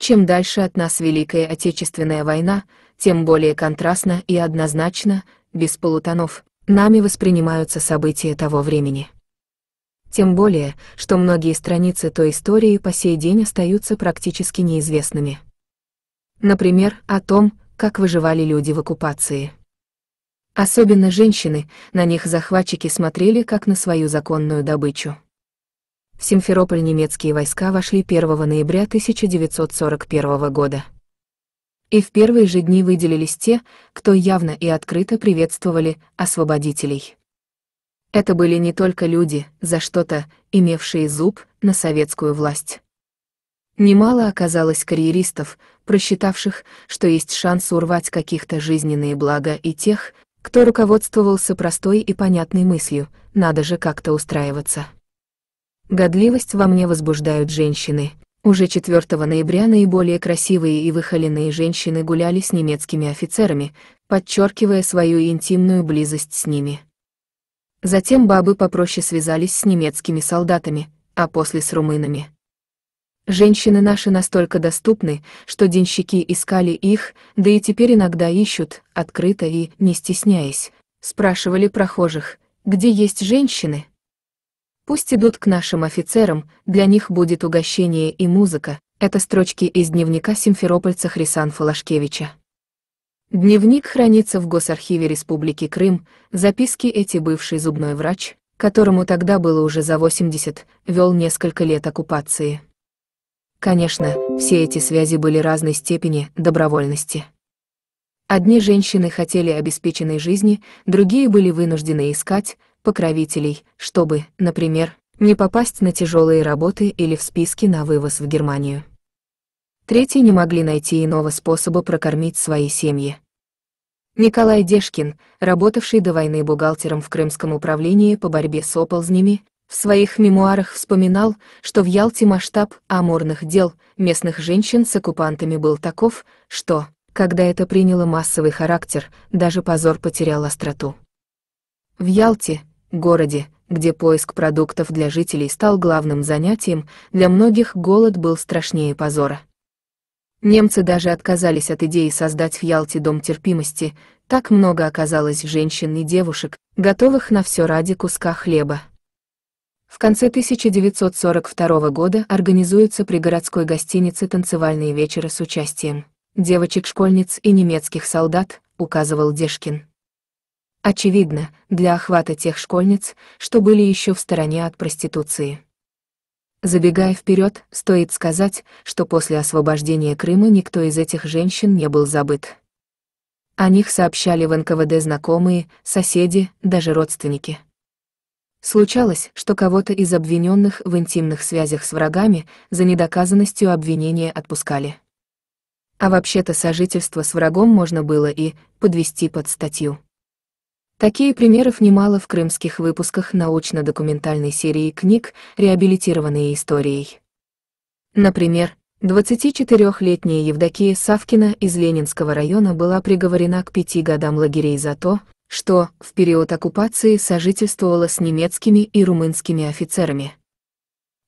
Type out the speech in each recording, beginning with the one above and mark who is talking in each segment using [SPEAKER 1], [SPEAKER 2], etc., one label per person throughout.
[SPEAKER 1] Чем дальше от нас Великая Отечественная война, тем более контрастно и однозначно, без полутонов, нами воспринимаются события того времени. Тем более, что многие страницы той истории по сей день остаются практически неизвестными. Например, о том, как выживали люди в оккупации. Особенно женщины, на них захватчики смотрели как на свою законную добычу. В Симферополь немецкие войска вошли 1 ноября 1941 года. И в первые же дни выделились те, кто явно и открыто приветствовали освободителей. Это были не только люди, за что-то имевшие зуб на советскую власть. Немало оказалось карьеристов, просчитавших, что есть шанс урвать каких-то жизненные блага и тех, кто руководствовался простой и понятной мыслью, надо же как-то устраиваться. Годливость во мне возбуждают женщины. Уже 4 ноября наиболее красивые и выхоленные женщины гуляли с немецкими офицерами, подчеркивая свою интимную близость с ними. Затем бабы попроще связались с немецкими солдатами, а после с румынами. Женщины наши настолько доступны, что денщики искали их, да и теперь иногда ищут, открыто и, не стесняясь, спрашивали прохожих, где есть женщины, Пусть идут к нашим офицерам, для них будет угощение и музыка. Это строчки из дневника симферопольца Хрисан Фалашкевича. Дневник хранится в Госархиве Республики Крым, записки эти бывший зубной врач, которому тогда было уже за 80, вел несколько лет оккупации. Конечно, все эти связи были разной степени добровольности. Одни женщины хотели обеспеченной жизни, другие были вынуждены искать, покровителей, чтобы, например, не попасть на тяжелые работы или в списки на вывоз в Германию. Третьи не могли найти иного способа прокормить свои семьи. Николай Дешкин, работавший до войны бухгалтером в Крымском управлении по борьбе с оползнями, в своих мемуарах вспоминал, что в Ялте масштаб амурных дел местных женщин с оккупантами был таков, что, когда это приняло массовый характер, даже позор потерял остроту. В Ялте, городе, где поиск продуктов для жителей стал главным занятием, для многих голод был страшнее позора. Немцы даже отказались от идеи создать в Ялте дом терпимости, так много оказалось женщин и девушек, готовых на все ради куска хлеба. В конце 1942 года организуются при городской гостинице танцевальные вечера с участием девочек-школьниц и немецких солдат, указывал Дешкин очевидно, для охвата тех школьниц, что были еще в стороне от проституции. Забегая вперед, стоит сказать, что после освобождения Крыма никто из этих женщин не был забыт. О них сообщали в НКВД знакомые, соседи, даже родственники. Случалось, что кого-то из обвиненных в интимных связях с врагами за недоказанностью обвинения отпускали. А вообще-то сожительство с врагом можно было и подвести под статью. Такие примеров немало в крымских выпусках научно-документальной серии книг, реабилитированные историей. Например, 24-летняя Евдокия Савкина из Ленинского района была приговорена к пяти годам лагерей за то, что в период оккупации сожительствовала с немецкими и румынскими офицерами.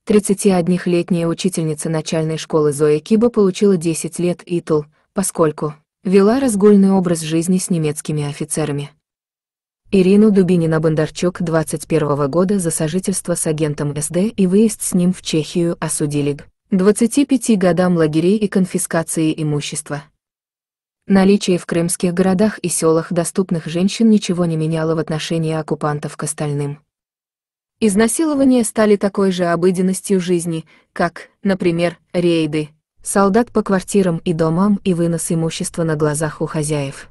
[SPEAKER 1] 31-летняя учительница начальной школы Зоя Киба получила 10 лет ИТЛ, поскольку вела разгульный образ жизни с немецкими офицерами. Ирину Дубинина-Бондарчук 21 года за сожительство с агентом СД и выезд с ним в Чехию осудили к 25 годам лагерей и конфискации имущества. Наличие в крымских городах и селах доступных женщин ничего не меняло в отношении оккупантов к остальным. Изнасилования стали такой же обыденностью жизни, как, например, рейды, солдат по квартирам и домам и вынос имущества на глазах у хозяев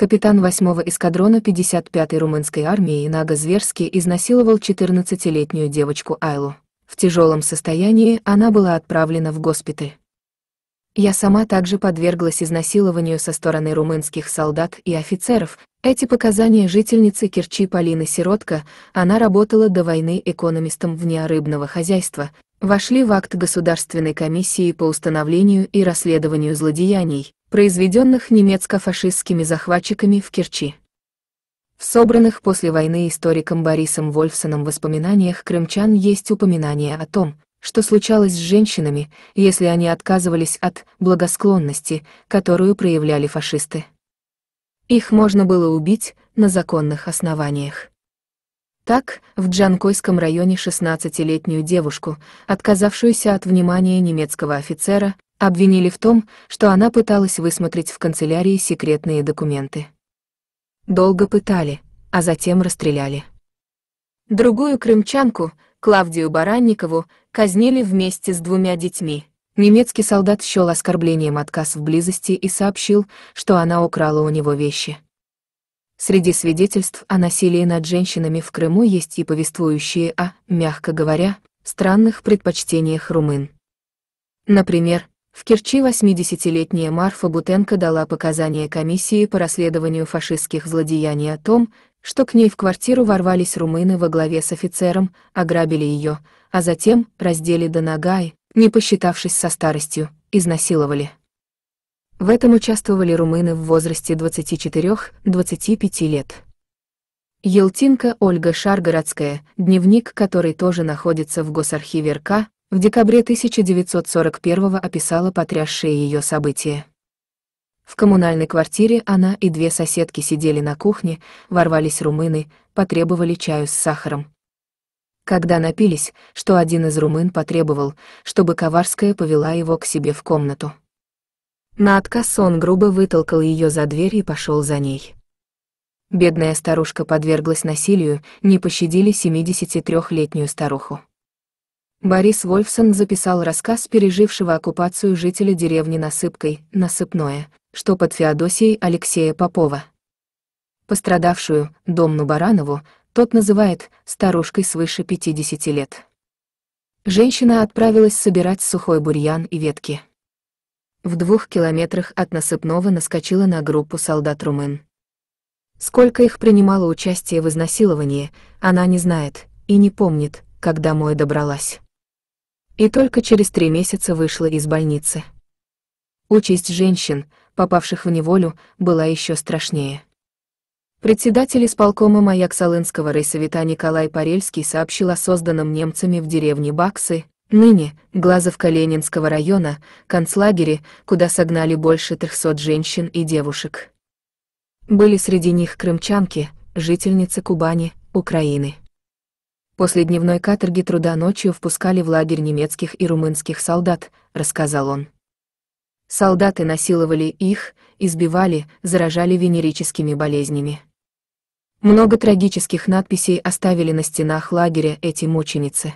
[SPEAKER 1] капитан 8-го эскадрона 55-й румынской армии Нага зверски изнасиловал 14-летнюю девочку Айлу. В тяжелом состоянии она была отправлена в госпиталь. Я сама также подверглась изнасилованию со стороны румынских солдат и офицеров. Эти показания жительницы Кирчи Полины Сиротко, она работала до войны экономистом вне рыбного хозяйства, вошли в акт Государственной комиссии по установлению и расследованию злодеяний, произведенных немецко-фашистскими захватчиками в Керчи. В собранных после войны историком Борисом Вольфсоном воспоминаниях крымчан есть упоминание о том, что случалось с женщинами, если они отказывались от благосклонности, которую проявляли фашисты. Их можно было убить на законных основаниях. Так, в Джанкойском районе 16-летнюю девушку, отказавшуюся от внимания немецкого офицера, обвинили в том, что она пыталась высмотреть в канцелярии секретные документы. Долго пытали, а затем расстреляли. Другую крымчанку, Клавдию Баранникову, казнили вместе с двумя детьми. Немецкий солдат счёл оскорблением отказ в близости и сообщил, что она украла у него вещи. Среди свидетельств о насилии над женщинами в Крыму есть и повествующие о, мягко говоря, странных предпочтениях румын. Например, в Керчи 80-летняя Марфа Бутенко дала показания комиссии по расследованию фашистских злодеяний о том, что к ней в квартиру ворвались румыны во главе с офицером, ограбили ее, а затем раздели до нога и, не посчитавшись со старостью, изнасиловали. В этом участвовали румыны в возрасте 24-25 лет. Елтинка Ольга Шаргородская, дневник, который тоже находится в Госархиве РК, в декабре 1941 описала потрясшие ее события. В коммунальной квартире она и две соседки сидели на кухне, ворвались румыны, потребовали чаю с сахаром. Когда напились, что один из румын потребовал, чтобы Коварская повела его к себе в комнату. На отказ он грубо вытолкал ее за дверь и пошел за ней. Бедная старушка подверглась насилию, не пощадили 73-летнюю старуху. Борис Вольфсон записал рассказ пережившего оккупацию жителя деревни Насыпкой, Насыпное, что под Феодосией Алексея Попова. Пострадавшую, Домну Баранову, тот называет старушкой свыше 50 лет. Женщина отправилась собирать сухой бурьян и ветки в двух километрах от насыпного наскочила на группу солдат румын. Сколько их принимало участие в изнасиловании, она не знает и не помнит, как домой добралась. И только через три месяца вышла из больницы. Участь женщин, попавших в неволю, была еще страшнее. Председатель исполкома Маяк Солынского райсовета Николай Парельский сообщил о созданном немцами в деревне Баксы, Ныне, Глазов Калининского района, концлагере, куда согнали больше 300 женщин и девушек. Были среди них крымчанки, жительницы Кубани, Украины. После дневной каторги труда ночью впускали в лагерь немецких и румынских солдат, рассказал он. Солдаты насиловали их, избивали, заражали венерическими болезнями. Много трагических надписей оставили на стенах лагеря эти мученицы.